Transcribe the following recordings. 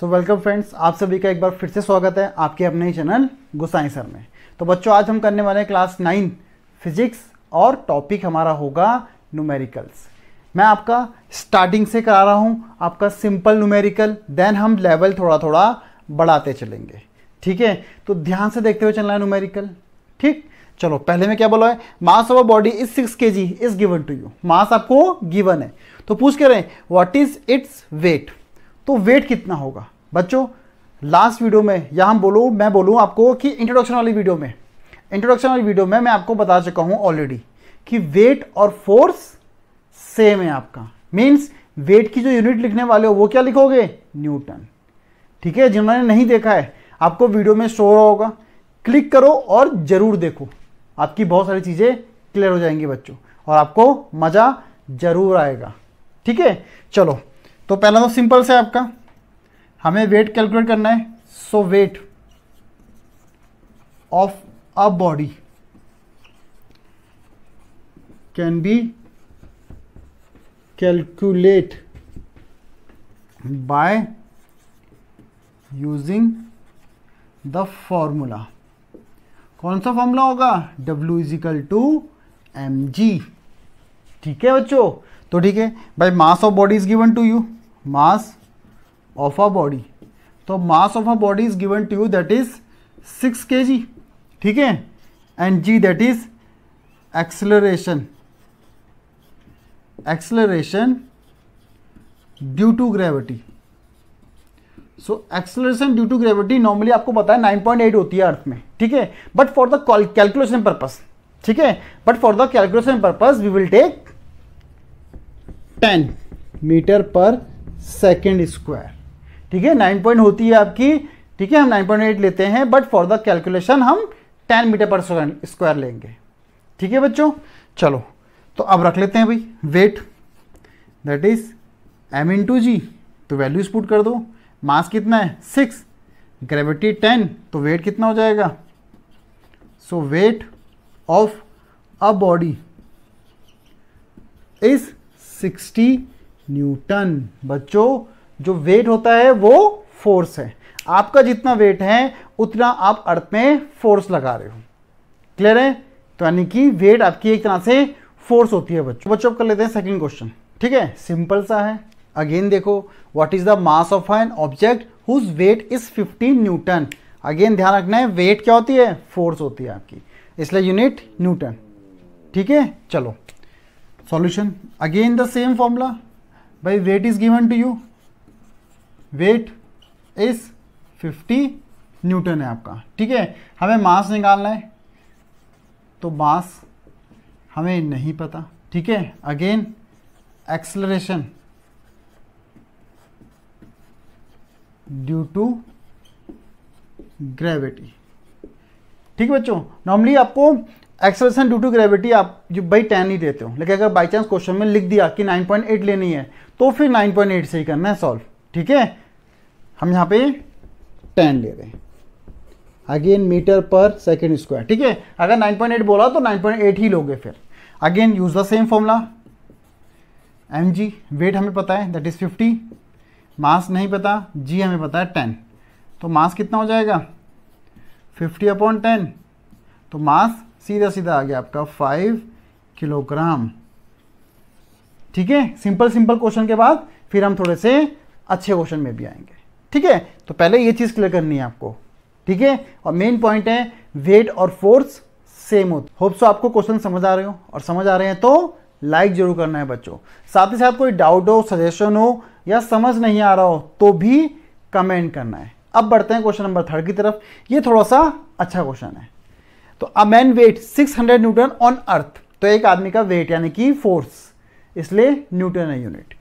so welcome friends आप सभी का एक बार फिर से स्वागत है आपके अपने ही चैनल गुसाई सर में तो बच्चों आज हम करने वाले हैं क्लास नाइन फिजिक्स और टॉपिक हमारा होगा न्यूमेरिकल्स मैं आपका स्टार्टिंग से करा रहा हूँ आपका सिंपल न्यूमेरिकल देन हम लेवल थोड़ा थोड़ा बढ़ाते चलेंगे ठीक है तो ध्यान से देखते हुए चलना है न्यूमेरिकल ठीक चलो पहले में क्या बोला है mass of body is six K G is given to you mass आपको गिवन है तो पूछ के रहे वॉट इज इट्स वेट तो वेट कितना होगा बच्चों लास्ट वीडियो में या हम बोलूँ मैं बोलूँ आपको कि इंट्रोडक्शन वाली वीडियो में इंट्रोडक्शन वाली वीडियो में मैं आपको बता चुका हूँ ऑलरेडी कि वेट और फोर्स सेम है आपका मीन्स वेट की जो यूनिट लिखने वाले हो वो क्या लिखोगे न्यूटन ठीक है जिन्होंने नहीं देखा है आपको वीडियो में शो रहा होगा क्लिक करो और ज़रूर देखो आपकी बहुत सारी चीज़ें क्लियर हो जाएंगी बच्चों और आपको मज़ा ज़रूर आएगा ठीक है चलो तो पहला तो सिंपल से आपका हमें वेट कैलकुलेट करना है so weight of a body can be calculate by using the formula कौन सा फॉर्मूला होगा W is equal to M G ठीक है बच्चों तो ठीक है भाई mass of body is given to you mass of a body तो mass of a body is given to you that is six K ठीक है and G that is acceleration acceleration due to gravity so acceleration due to gravity normally आपको पता है eight होती है अर्थ में ठीक है but for the calculation purpose ठीक है but for the calculation purpose we will take ten meter per second square ठीक है नाइन पॉइंट होती है आपकी ठीक है हम नाइन पॉइंट एट लेते हैं बट फॉर द कैलकुलेशन हम टेन मीटर पर स्क्वायर लेंगे ठीक है बच्चों चलो तो अब रख लेते हैं भाई weight that is M into G तो वैल्यू स्पूट कर दो मास कितना है सिक्स ग्रेविटी टेन तो वेट कितना हो जाएगा so weight of a body is sixty newton बच्चों जो वेट होता है वो फोर्स है आपका जितना वेट है उतना आप अर्थ में फोर्स लगा रहे हो क्लियर है तो यानी कि वेट आपकी एक तरह से फोर्स होती है बच्चों बच्चों कर लेते हैं सेकंड क्वेश्चन ठीक है सिंपल सा है अगेन देखो what is the mass of an object whose weight is fifty newton again ध्यान रखना है वेट क्या होती है फोर्स होती है आपकी इसलिए यूनिट न्यूटन ठीक है चलो solution again the same formula भाई weight is given to you weight is 50 newton है आपका ठीक है हमें मास निकालना है तो मास हमें नहीं पता ठीक है again acceleration due to gravity ठीक है बच्चों नॉर्मली आपको एक्सलेशन ड्यू टू ग्रेविटी आप जो बाई टेन ही देते हो लेकिन अगर बाई चांस क्वेश्चन में लिख दिया कि 9.8 लेनी है तो फिर 9.8 से ही करना है सॉल्व ठीक है हम यहाँ पे टेन ले रहे हैं again meter per second square ठीक है अगर 9.8 बोला तो 9.8 ही लोगे फिर again use the same formula M G weight हमें पता है दैट इज़ फिफ्टी मास नहीं पता जी हमें पता है टेन तो मास कितना हो जाएगा फिफ्टी अपॉन टेन तो मास सीधा सीधा आ गया आपका फाइव किलोग्राम ठीक है सिंपल सिंपल क्वेश्चन के बाद फिर हम थोड़े से अच्छे क्वेश्चन में भी आएंगे ठीक है तो पहले ये चीज़ क्लियर करनी है आपको ठीक है और मेन पॉइंट है वेट और फोर्स सेम होते होप सो आपको क्वेश्चन समझ आ रहे हो और समझ आ रहे हैं तो लाइक जरूर करना है बच्चों साथ ही साथ कोई डाउट हो सजेशन हो या समझ नहीं आ रहा हो तो भी कमेंट करना है अब बढ़ते हैं क्वेश्चन नंबर थर्ड की तरफ ये थोड़ा सा अच्छा क्वेश्चन है तो a man weight 600 newton on earth तो एक आदमी का वेट यानी कि फोर्स इसलिए न्यूटन है unit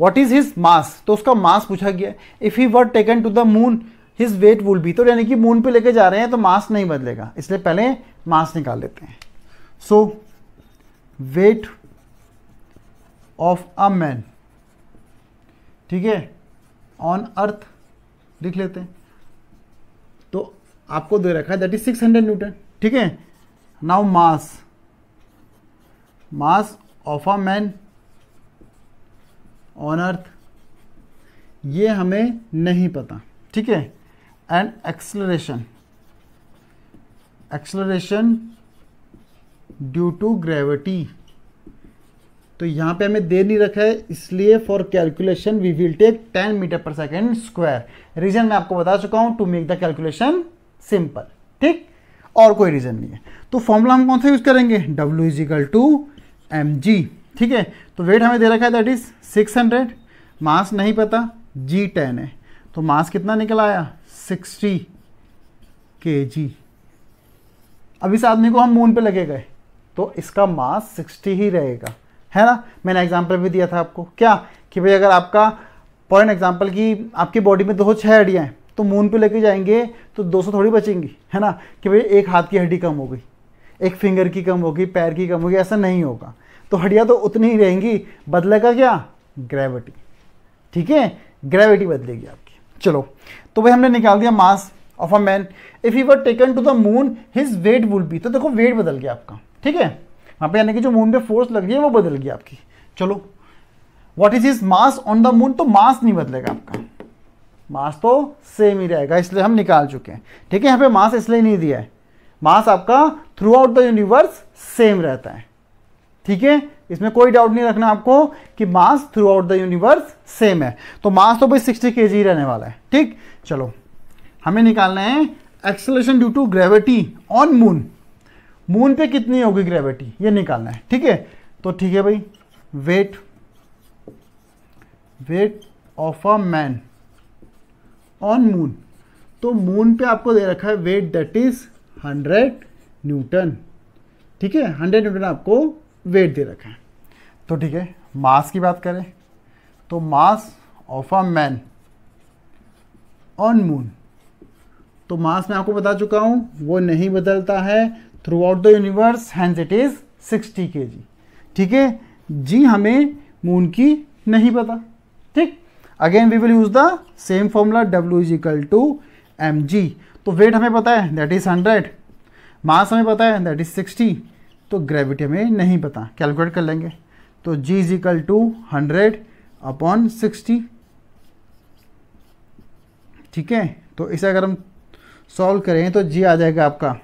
what is his mass तो उसका मास पूछा गया if he were taken to the moon his weight will be तो यानी कि मून पे लेके जा रहे हैं तो मास नहीं बदलेगा इसलिए पहले मास निकाल लेते हैं so weight of a man ठीक है ऑन अर्थ लिख लेते हैं तो आपको दे रखा है that is six hundred newton ठीक है now mass mass of a man on earth ये हमें नहीं पता ठीक है and acceleration acceleration due to gravity तो यहां पे हमें दे नहीं रखा है इसलिए for calculation we will take 10 meter per second square reason मैं आपको बता चुका हूं to make the calculation simple ठीक और कोई रीज़न नहीं है तो फॉर्मूला हम कौन सा यूज़ करेंगे W is equal to M G ठीक है तो वेट हमें दे रखा है that is six hundred mass नहीं पता जी टेन है तो मास कितना निकल आया सिक्सटी के जी अब इस आदमी को हम मून पे लगे गए तो इसका मास 60 ही रहेगा है ना मैंने एग्जाम्पल भी दिया था आपको क्या कि भाई अगर आपका फॉर एन एग्जाम्पल की आपकी बॉडी में दो छः हड्डियाँ हैं तो मून पे लेके जाएंगे तो 200 थोड़ी बचेंगी है ना कि भाई एक हाथ की हड्डी कम हो गई एक फिंगर की कम होगी पैर की कम होगी ऐसा नहीं होगा तो हड्डियाँ तो उतनी ही रहेंगी बदलेगा क्या ग्रेविटी ठीक है ग्रेविटी बदलेगी आपकी चलो तो भाई हमने निकाल दिया mass of a man if you were taken to the moon his weight will be तो देखो वेट बदल गया आपका ठीक है वहाँ पे यानी कि जो मून पे फोर्स लग रही है वो बदल गया आपकी चलो what is his mass on the moon तो मास नहीं बदलेगा आपका मास तो सेम ही रहेगा इसलिए हम निकाल चुके हैं ठीक है यहाँ पे मास इसलिए नहीं दिया है मास आपका throughout the universe same रहता है ठीक है इसमें कोई डाउट नहीं रखना आपको कि mass throughout the universe same है तो मास तो भाई सिक्सटी के जी रहने वाला है ठीक चलो हमें निकालना है acceleration due to gravity on moon moon पे कितनी होगी ग्रेविटी ये निकालना है ठीक है तो ठीक है भाई weight weight of a man on moon तो मून पे आपको दे रखा है weight that is hundred newton ठीक है हंड्रेड न्यूटन आपको वेट दे रखा है तो ठीक है मास की बात करें तो mass of a man on moon तो मास मैं आपको बता चुका हूं वो नहीं बदलता है throughout the universe hence it is sixty K G ठीक है जी हमें मून की नहीं पता ठीक again we will use the same formula W is equal to M G तो वेट हमें पता है दैट इज हंड्रेड मास हमें पता है दैट इज सिक्सटी तो ग्रेविटी हमें नहीं पता कैलकुलेट कर लेंगे तो G is equal to hundred upon sixty ठीक है तो इसे अगर हम सॉल्व करें तो जी आ जाएगा आपका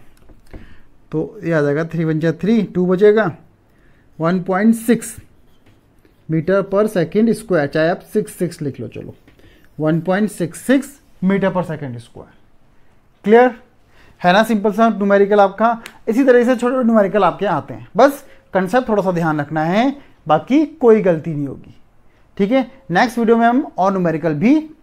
तो ये आ जाएगा थ्री वन जै थ्री टू बजेगा one point six meter per second square चाहे आप सिक्स सिक्स लिख लो चलो one point six six meter per second square clear है ना सिंपल सा न्यूमेरिकल आपका इसी तरह से छोटे छोटे न्यूमेरिकल आपके आते हैं बस कंसेप्ट थोड़ा सा ध्यान रखना है बाकी कोई गलती नहीं होगी ठीक है नेक्स्ट वीडियो में हम और न्यूमेरिकल भी